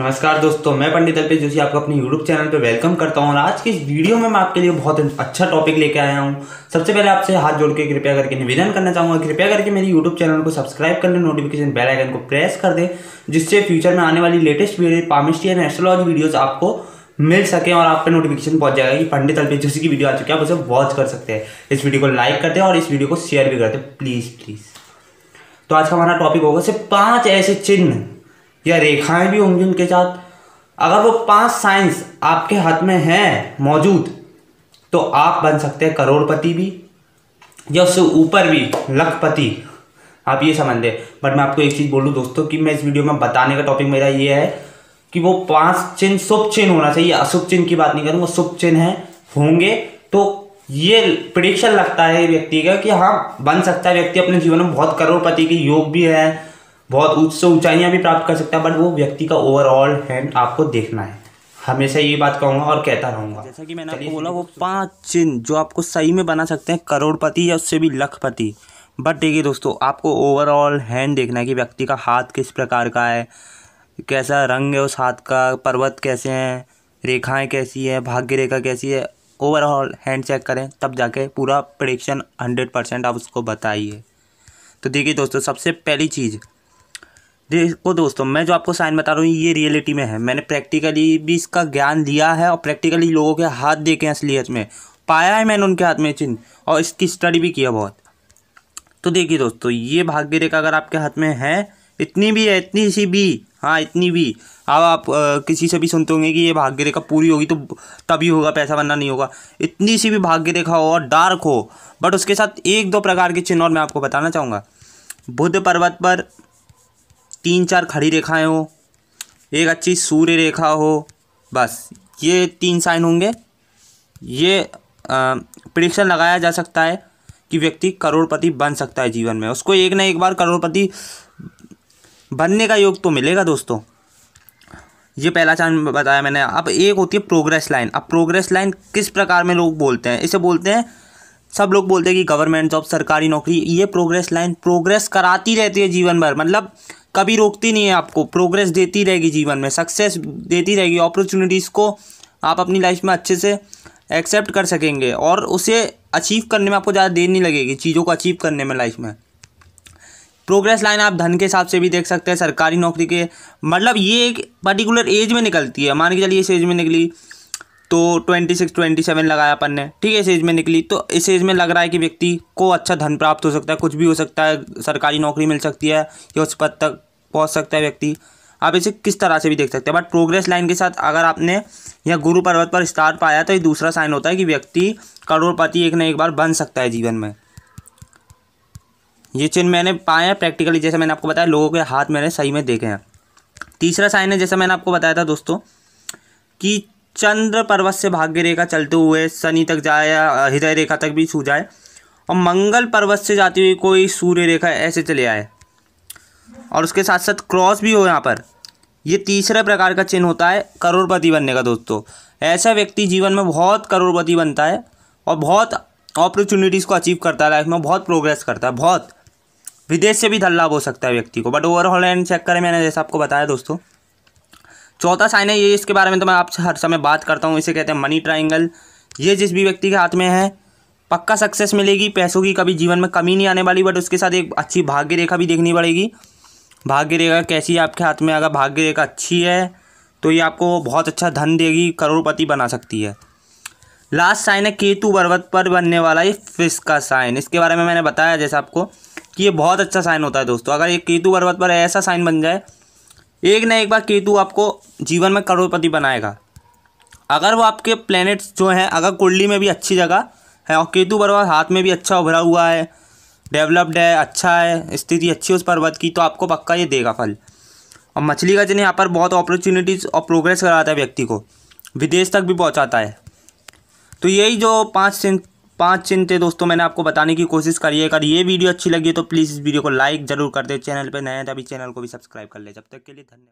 नमस्कार दोस्तों मैं पंडित अल्पेश जोशी आपको अपने यूट्यूब चैनल पर वेलकम करता हूँ और आज की इस वीडियो में मैं आपके लिए बहुत अच्छा टॉपिक लेके आया हूँ सबसे पहले आपसे हाथ जोड़ के कृपया करके निवेदन करना चाहूँगा कृपया करके मेरी यूट्यूब चैनल को सब्सक्राइब कर लें नोटिफिकेशन बेल आइकन को प्रेस कर दें जिससे फ्यूचर में आने वाली latest video palmistry and astrology videos आपको मिल सके और आप नोटिफिकेशन पहुंच जाएगा कि पंडित अल्पेश जोशी की वीडियो आ चुकी है आप उसे वॉच कर सकते हैं इस वीडियो को लाइक करते हैं और इस वीडियो को शेयर भी करते हैं प्लीज़ प्लीज़ तो आज का हमारा टॉपिक होगा सिर्फ पाँच ऐसे चिन्ह या रेखाएं भी होंगी उनके साथ अगर वो पांच साइंस आपके हाथ में हैं मौजूद तो आप बन सकते हैं करोड़पति भी या उससे ऊपर भी लखपति आप ये समझ लें बट मैं आपको एक चीज़ बोलूँ दोस्तों कि मैं इस वीडियो में बताने का टॉपिक मेरा ये है कि वो पांच चिन्ह शुभ चिन्ह होना चाहिए अशुभ चिन्ह की बात नहीं करूँगा शुभ चिन्ह है होंगे तो ये प्रडिक्शन लगता है व्यक्ति का कि हाँ बन सकता है व्यक्ति अपने जीवन में बहुत करोड़पति के योग भी है बहुत उच्च से ऊंचाइयाँ भी प्राप्त कर सकता है बट वो व्यक्ति का ओवरऑल हैंड आपको देखना है हमेशा ये बात कहूँगा और कहता रहूँगा जैसा कि मैंने आपको बोला वो पांच चिन्ह जो आपको सही में बना सकते हैं करोड़पति या उससे भी लखपति बट देखिए दोस्तों आपको ओवरऑल हैंड देखना है कि व्यक्ति का हाथ किस प्रकार का है कैसा रंग है उस हाथ का पर्वत कैसे हैं रेखाएं कैसी है भाग्य रेखा कैसी है ओवरऑल हैंड चेक करें तब जाके पूरा प्रडिक्शन हंड्रेड परसेंट आप उसको बताइए तो देखिए दोस्तों सबसे पहली चीज़ देखो दोस्तों मैं जो आपको साइन बता रहा हूँ ये रियलिटी में है मैंने प्रैक्टिकली भी इसका ज्ञान लिया है और प्रैक्टिकली लोगों के हाथ देखे हैं असलियत में पाया है मैंने उनके हाथ में चिन्ह और इसकी स्टडी भी किया बहुत तो देखिए दोस्तों ये भाग्य रेखा अगर आपके हाथ में है इतनी भी है इतनी सी भी हाँ इतनी भी अब आप आ, किसी से भी सुनते होंगे कि ये भाग्य रेखा पूरी होगी तो तभी होगा पैसा बनना नहीं होगा इतनी सी भी भाग्य रेखा हो और डार्क हो बट उसके साथ एक दो प्रकार के चिन्ह और मैं आपको बताना चाहूँगा बुद्ध पर्वत पर तीन चार खड़ी रेखाएं हो एक अच्छी सूर्य रेखा हो बस ये तीन साइन होंगे ये प्रिडिक्शन लगाया जा सकता है कि व्यक्ति करोड़पति बन सकता है जीवन में उसको एक ना एक बार करोड़पति बनने का योग तो मिलेगा दोस्तों ये पहला चांद बताया मैंने अब एक होती है प्रोग्रेस लाइन अब प्रोग्रेस लाइन किस प्रकार में लोग बोलते हैं इसे बोलते हैं सब लोग बोलते हैं कि गवर्नमेंट जॉब सरकारी नौकरी ये प्रोग्रेस लाइन प्रोग्रेस कराती रहती है जीवन भर मतलब कभी रोकती नहीं है आपको प्रोग्रेस देती रहेगी जीवन में सक्सेस देती रहेगी अपॉर्चुनिटीज़ को आप अपनी लाइफ में अच्छे से एक्सेप्ट कर सकेंगे और उसे अचीव करने में आपको ज़्यादा देर नहीं लगेगी चीज़ों को अचीव करने में लाइफ में प्रोग्रेस लाइन आप धन के हिसाब से भी देख सकते हैं सरकारी नौकरी के मतलब ये एक पर्टिकुलर एज में निकलती है मान के चलिए इस एज में निकली तो ट्वेंटी सिक्स ट्वेंटी सेवन लगाया अपन ने ठीक है इस एज में निकली तो इस एज में लग रहा है कि व्यक्ति को अच्छा धन प्राप्त हो सकता है कुछ भी हो सकता है सरकारी नौकरी मिल सकती है या उस पद तक पहुंच सकता है व्यक्ति आप इसे किस तरह से भी देख सकते हैं बट प्रोग्रेस लाइन के साथ अगर आपने यह गुरु पर्वत पर स्टार पाया तो ये दूसरा साइन होता है कि व्यक्ति करोड़पति एक ना एक बार बन सकता है जीवन में ये चिन्ह मैंने पाया है प्रैक्टिकली जैसे मैंने आपको बताया लोगों के हाथ मैंने सही में देखे हैं तीसरा साइन है जैसा मैंने आपको बताया था दोस्तों कि चंद्र पर्वत से भाग्य रेखा चलते हुए शनि तक जाए या हृदय रेखा तक भी छू जाए और मंगल पर्वत से जाती हुई कोई सूर्य रेखा ऐसे चले आए और उसके साथ साथ क्रॉस भी हो यहाँ पर ये तीसरे प्रकार का चिन्ह होता है करोड़पति बनने का दोस्तों ऐसा व्यक्ति जीवन में बहुत करोड़पति बनता है और बहुत अपॉर्चुनिटीज़ को अचीव करता है लाइफ में बहुत प्रोग्रेस करता है बहुत विदेश से भी धन लाभ हो सकता है व्यक्ति को बट ओवरऑल एंड चेक करें मैंने जैसा आपको बताया दोस्तों चौथा साइन है ये इसके बारे में तो मैं आपसे हर समय बात करता हूँ इसे कहते हैं मनी ट्राइंगल ये जिस भी व्यक्ति के हाथ में है पक्का सक्सेस मिलेगी पैसों की कभी जीवन में कमी नहीं आने वाली बट उसके साथ एक अच्छी भाग्य रेखा भी देखनी पड़ेगी भाग्य रेखा कैसी आपके हाथ में अगर भाग्य रेखा अच्छी है तो ये आपको बहुत अच्छा धन देगी करोड़पति बना सकती है लास्ट साइन है केतु पर्वत पर बनने वाला ये फिश का साइन इसके बारे में मैंने बताया जैसे आपको कि ये बहुत अच्छा साइन होता है दोस्तों अगर ये केतु पर्वत पर ऐसा साइन बन जाए एक ना एक बार केतु आपको जीवन में करोड़पति बनाएगा अगर वो आपके प्लैनेट्स जो हैं अगर कुंडली में भी अच्छी जगह है और केतु पर्वत हाथ में भी अच्छा उभरा हुआ है डेवलप्ड है अच्छा है स्थिति अच्छी है उस पर्वत की तो आपको पक्का ये देगा फल और मछली का जिन्हें यहाँ पर बहुत अपॉर्चुनिटीज़ और प्रोग्रेस कराता है व्यक्ति को विदेश तक भी पहुँचाता है तो यही जो पाँच चिन्ह पाँच चिन्ह थे दोस्तों मैंने आपको बताने की कोशिश करी है अगर ये वीडियो अच्छी लगी तो प्लीज़ इस वीडियो को लाइक ज़रूर कर दे चैनल पर नए हैं चैनल को भी सब्सक्राइब कर ले जब तक के लिए धन्यवाद